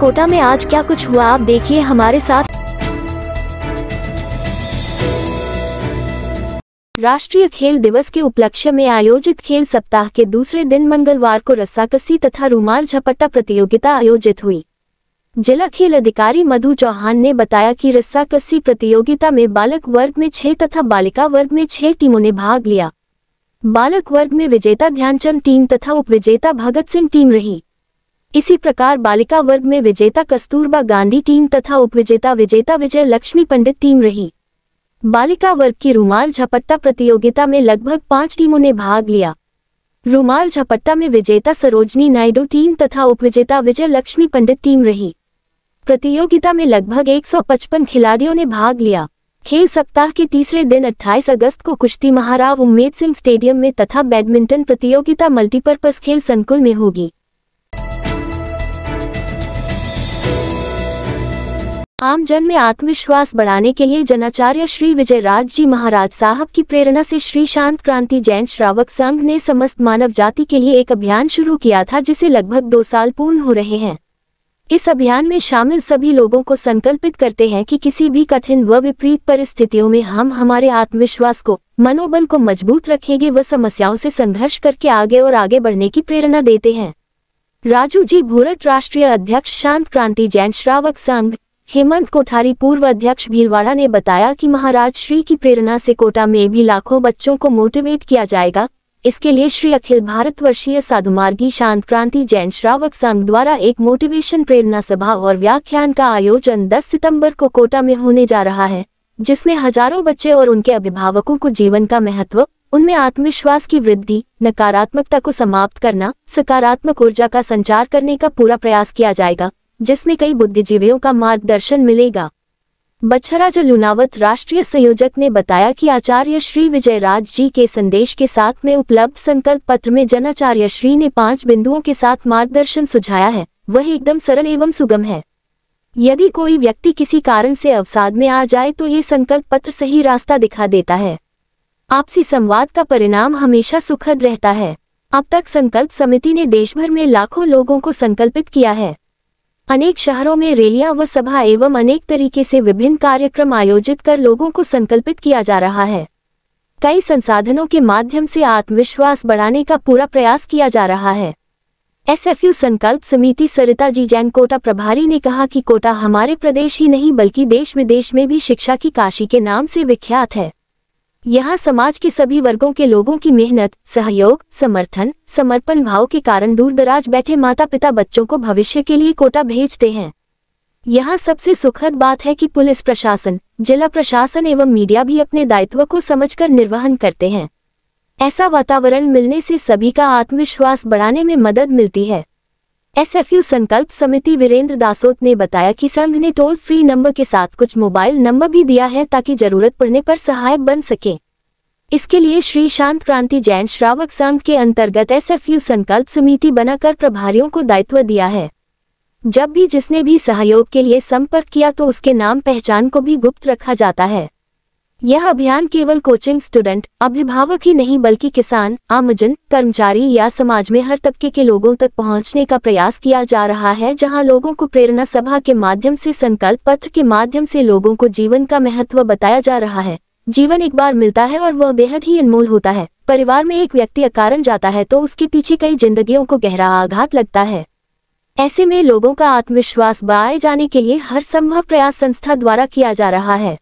कोटा में आज क्या कुछ हुआ आप देखिए हमारे साथ राष्ट्रीय खेल दिवस के उपलक्ष्य में आयोजित खेल सप्ताह के दूसरे दिन मंगलवार को रस्साकसी तथा रूमाल झपट्टा प्रतियोगिता आयोजित हुई जिला खेल अधिकारी मधु चौहान ने बताया कि रस्साकसी प्रतियोगिता में बालक वर्ग में छह तथा बालिका वर्ग में छह टीमों ने भाग लिया बालक वर्ग में विजेता ध्यानचंद टीम तथा उपविजेता भगत सिंह टीम रही इसी प्रकार बालिका वर्ग में विजेता कस्तूरबा गांधी टीम तथा उपविजेता विजेता विजय लक्ष्मी पंडित टीम रही बालिका वर्ग की रुमाल झपट्टा प्रतियोगिता में लगभग पांच टीमों ने भाग लिया रुमाल झपट्टा में विजेता सरोजनी नायडू टीम तथा उपविजेता विजय लक्ष्मी पंडित टीम रही प्रतियोगिता में लगभग 155 खिलाड़ियों ने भाग लिया खेल सप्ताह के तीसरे दिन 28 अगस्त को कुश्ती महाराव उम्मेद सिंह स्टेडियम में तथा बैडमिंटन प्रतियोगिता मल्टीपर्पज खेल संकुल में होगी आमजन में आत्मविश्वास बढ़ाने के लिए जनाचार्य श्री विजय राज जी महाराज साहब की प्रेरणा से श्री शांत क्रांति जैन श्रावक संघ ने समस्त मानव जाति के लिए एक अभियान शुरू किया था जिसे लगभग दो साल पूर्ण हो रहे हैं इस अभियान में शामिल सभी लोगों को संकल्पित करते हैं कि किसी भी कठिन व विपरीत परिस्थितियों में हम हमारे आत्मविश्वास को मनोबल को मजबूत रखेंगे व समस्याओं से संघर्ष करके आगे और आगे बढ़ने की प्रेरणा देते हैं राजू जी भूरत राष्ट्रीय अध्यक्ष शांत क्रांति जैन श्रावक संघ हेमंत कोठारी पूर्व अध्यक्ष भीलवाड़ा ने बताया कि महाराज श्री की प्रेरणा से कोटा में भी लाखों बच्चों को मोटिवेट किया जाएगा इसके लिए श्री अखिल भारतवर्षीय साधुमार्गी शांत क्रांति जैन श्रावक संघ द्वारा एक मोटिवेशन प्रेरणा सभा और व्याख्यान का आयोजन 10 सितंबर को कोटा में होने जा रहा है जिसमें हजारों बच्चे और उनके अभिभावकों को जीवन का महत्व उनमें आत्मविश्वास की वृद्धि नकारात्मकता को समाप्त करना सकारात्मक ऊर्जा का संचार करने का पूरा प्रयास किया जाएगा जिसमें कई बुद्धिजीवियों का मार्गदर्शन मिलेगा बछराज लुनावत राष्ट्रीय संयोजक ने बताया कि आचार्य श्री विजय राज जी के संदेश के साथ में उपलब्ध संकल्प पत्र में जनाचार्य श्री ने पांच बिंदुओं के साथ मार्गदर्शन सुझाया है वह एकदम सरल एवं सुगम है यदि कोई व्यक्ति किसी कारण से अवसाद में आ जाए तो ये संकल्प पत्र सही रास्ता दिखा देता है आपसी संवाद का परिणाम हमेशा सुखद रहता है अब तक संकल्प समिति ने देशभर में लाखों लोगों को संकल्पित किया है अनेक शहरों में रैलियां व सभा एवं अनेक तरीके से विभिन्न कार्यक्रम आयोजित कर लोगों को संकल्पित किया जा रहा है कई संसाधनों के माध्यम से आत्मविश्वास बढ़ाने का पूरा प्रयास किया जा रहा है एसएफयू संकल्प समिति सरिता जी जैन कोटा प्रभारी ने कहा कि कोटा हमारे प्रदेश ही नहीं बल्कि देश विदेश में भी शिक्षा की काशी के नाम से विख्यात है यहाँ समाज के सभी वर्गों के लोगों की मेहनत सहयोग समर्थन समर्पण भाव के कारण दूर दराज बैठे माता पिता बच्चों को भविष्य के लिए कोटा भेजते हैं यहाँ सबसे सुखद बात है कि पुलिस प्रशासन जिला प्रशासन एवं मीडिया भी अपने दायित्व को समझकर निर्वहन करते हैं ऐसा वातावरण मिलने से सभी का आत्मविश्वास बढ़ाने में मदद मिलती है एसएफयू संकल्प समिति वीरेंद्र दासोत ने बताया कि संघ ने टोल फ्री नंबर के साथ कुछ मोबाइल नंबर भी दिया है ताकि जरूरत पड़ने पर सहायक बन सके इसके लिए श्री शांत क्रांति जैन श्रावक संघ के अंतर्गत एसएफयू संकल्प समिति बनाकर प्रभारियों को दायित्व दिया है जब भी जिसने भी सहयोग के लिए संपर्क किया तो उसके नाम पहचान को भी गुप्त रखा जाता है यह अभियान केवल कोचिंग स्टूडेंट अभिभावक ही नहीं बल्कि किसान आमजन कर्मचारी या समाज में हर तबके के लोगों तक पहुंचने का प्रयास किया जा रहा है जहां लोगों को प्रेरणा सभा के माध्यम से संकल्प पत्र के माध्यम से लोगों को जीवन का महत्व बताया जा रहा है जीवन एक बार मिलता है और वह बेहद ही अनमोल होता है परिवार में एक व्यक्ति अकारण जाता है तो उसके पीछे कई जिंदगियों को गहरा आघात लगता है ऐसे में लोगों का आत्मविश्वास बढ़ाए जाने के लिए हर संभव प्रयास संस्था द्वारा किया जा रहा है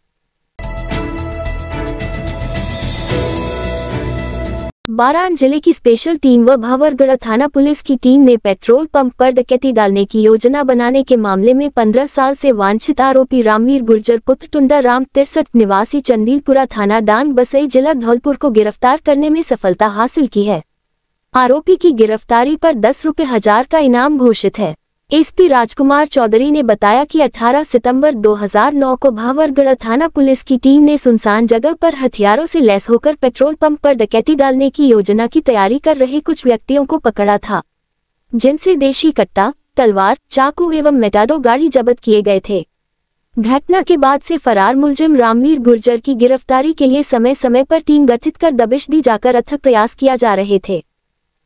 बारान जिले की स्पेशल टीम व भावरगढ़ थाना पुलिस की टीम ने पेट्रोल पंप पर डकैती डालने की योजना बनाने के मामले में 15 साल से वांछित आरोपी रामवीर गुर्जर पुत्र टुंडा राम तिरसठ निवासी चंदीलपुरा थाना डांग बसई जिला धौलपुर को गिरफ्तार करने में सफलता हासिल की है आरोपी की गिरफ्तारी पर दस रुपये हजार का इनाम घोषित है एसपी राजकुमार चौधरी ने बताया कि 18 सितंबर 2009 को भावरगढ़ थाना पुलिस की टीम ने सुनसान जगह पर हथियारों से लैस होकर पेट्रोल पंप पर डकैती डालने की योजना की तैयारी कर रहे कुछ व्यक्तियों को पकड़ा था जिनसे देशी कट्टा तलवार चाकू एवं मेटाडो गाड़ी जब्त किए गए थे घटना के बाद से फरार मुलजिम रामवीर गुर्जर की गिरफ्तारी के लिए समय समय पर टीम गठित कर दबिश दी जाकर अथक प्रयास किया जा रहे थे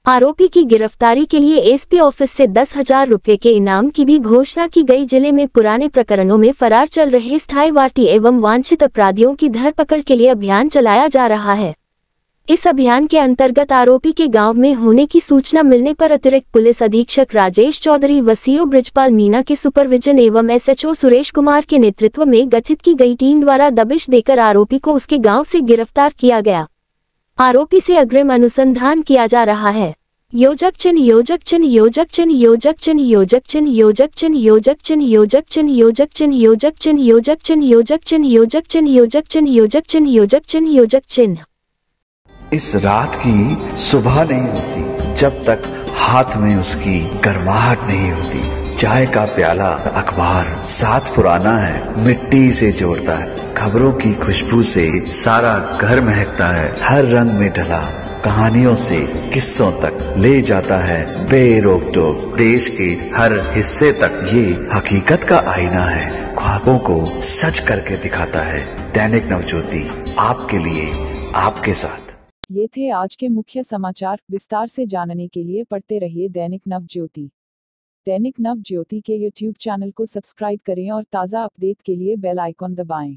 आरोपी की गिरफ्तारी के लिए एसपी ऑफिस से दस हजार रूपए के इनाम की भी घोषणा की गई जिले में पुराने प्रकरणों में फरार चल रहे स्थायी वाटी एवं वांछित अपराधियों की धरपकड़ के लिए अभियान चलाया जा रहा है इस अभियान के अंतर्गत आरोपी के गांव में होने की सूचना मिलने पर अतिरिक्त पुलिस अधीक्षक राजेश चौधरी वसीओ ब्रिजपाल मीना के सुपरविजन एवं एसएचओ सुरेश कुमार के नेतृत्व में गठित की गई टीम द्वारा दबिश देकर आरोपी को उसके गांव से गिरफ्तार किया गया आरोपी से अग्रिम अनुसंधान किया जा रहा है योजक चिन्ह योजक चिन्ह योजक चिन्ह योजक चिन्ह योजक चिन्ह योजक चिन्ह योजक चिन्ह योजक चिन्ह योजक चिन्ह योजक चिन्ह योजक चिन्ह योजक चिन्ह योजक चिन्ह योजक चिन्ह योजक चिन्ह योजक चिन्ह योजक चिन्ह इस रात की सुबह नहीं होती जब तक हाथ में उसकी गर्माहट नहीं होती चाय का प्याला अखबार साथ पुराना है मिट्टी से जोड़ता है खबरों की खुशबू से सारा घर महकता है हर रंग में ढला कहानियों से किस्सों तक ले जाता है बेरोक टोक देश के हर हिस्से तक ये हकीकत का आईना है ख्वाबों को सच करके दिखाता है दैनिक नवज्योति आपके लिए आपके साथ ये थे आज के मुख्य समाचार विस्तार से जानने के लिए पढ़ते रहिए दैनिक नवज्योति दैनिक नवज्योति के यूट्यूब चैनल को सब्सक्राइब करें और ताज़ा अपडेट के लिए बेल आइकॉन दबाएं